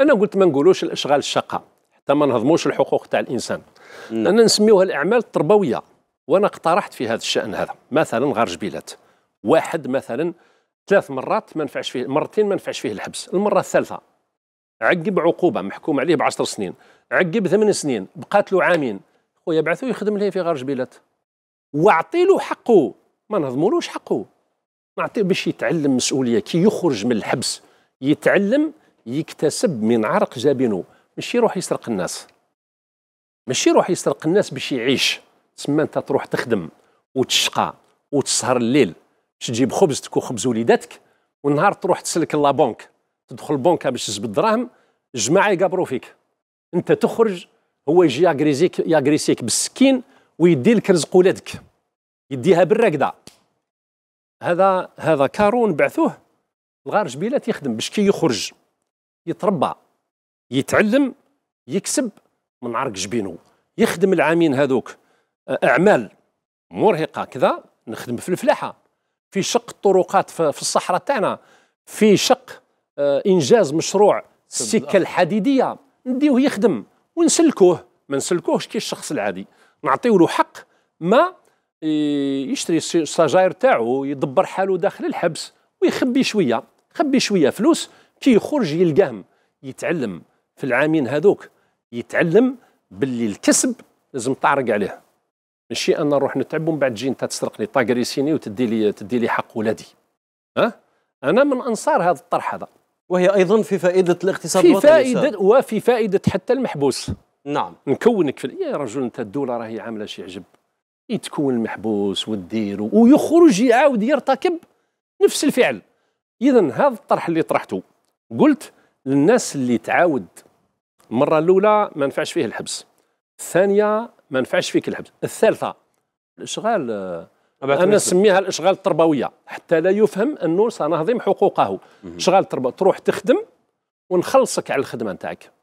انا قلت ما نقولوش الاشغال الشاقه حتى ما نهضموش الحقوق تاع الانسان نعم. انا نسميوها الاعمال التربويه وانا اقترحت في هذا الشان هذا مثلا غار جبيلات واحد مثلا ثلاث مرات ما نفعش فيه مرتين ما نفعش فيه الحبس المره الثالثه عقب عقوبه محكوم عليه بعشر سنين عقب ثمان سنين بقات له عامين خويا بعثوا يخدم ليه في غار جبيلات واعطي له حقه ما نهضمولوش حقه نعطيه باش يتعلم مسؤوليه كي يخرج من الحبس يتعلم يكتسب من عرق جبينه ماشي يروح يسرق الناس ماشي يروح يسرق الناس باش يعيش تسمى انت تروح تخدم وتشقى وتسهر الليل باش تجيب خبزتك وخبز وليداتك والنهار تروح تسلك لا تدخل البنكه باش تجبد دراهم الجماعه يقابرو فيك انت تخرج هو يجي ياغريزيك ياغريسيك بالسكين ويدي لك رزق ولادك يديها بالراكده هذا هذا كارون بعثوه الغار جبيلات يخدم باش كي يخرج يتربى يتعلم يكسب من عرق جبينه يخدم العامين هذوك اعمال مرهقه كذا نخدم في الفلاحه في شق الطرقات في الصحراء تاعنا في شق انجاز مشروع السكه الحديديه نديوه يخدم ونسلكوه ما نسلكوهش كي الشخص العادي نعطيو له حق ما يشتري السجاير تاعو يدبر حاله داخل الحبس ويخبي شويه خبي شويه فلوس كي يخرج يلقاهم يتعلم في العامين هذوك يتعلم باللي الكسب لازم تعرق عليه ماشي انا نروح نتعب ومن بعد تجي انت تسرق لي طاكريسيني وتدي لي تدي لي حق ولادي ها انا من انصار هذا الطرح هذا وهي ايضا في فائده الاقتصاد في فائده وفي فائده حتى المحبوس نعم نكونك في يا رجل انت الدوله راهي عامله شي عجب يتكون المحبوس والدير ويخرج يعاود يرتكب نفس الفعل اذا هذا الطرح اللي طرحته قلت للناس اللي تعاود المره الاولى ما نفعش فيه الحبس الثانيه ما نفعش فيك الحبس الثالثه الاشغال آه، انا نسميها الاشغال التربويه حتى لا يفهم انه سنهضم حقوقه اشغال تربوي تروح تخدم ونخلصك على الخدمه نتاعك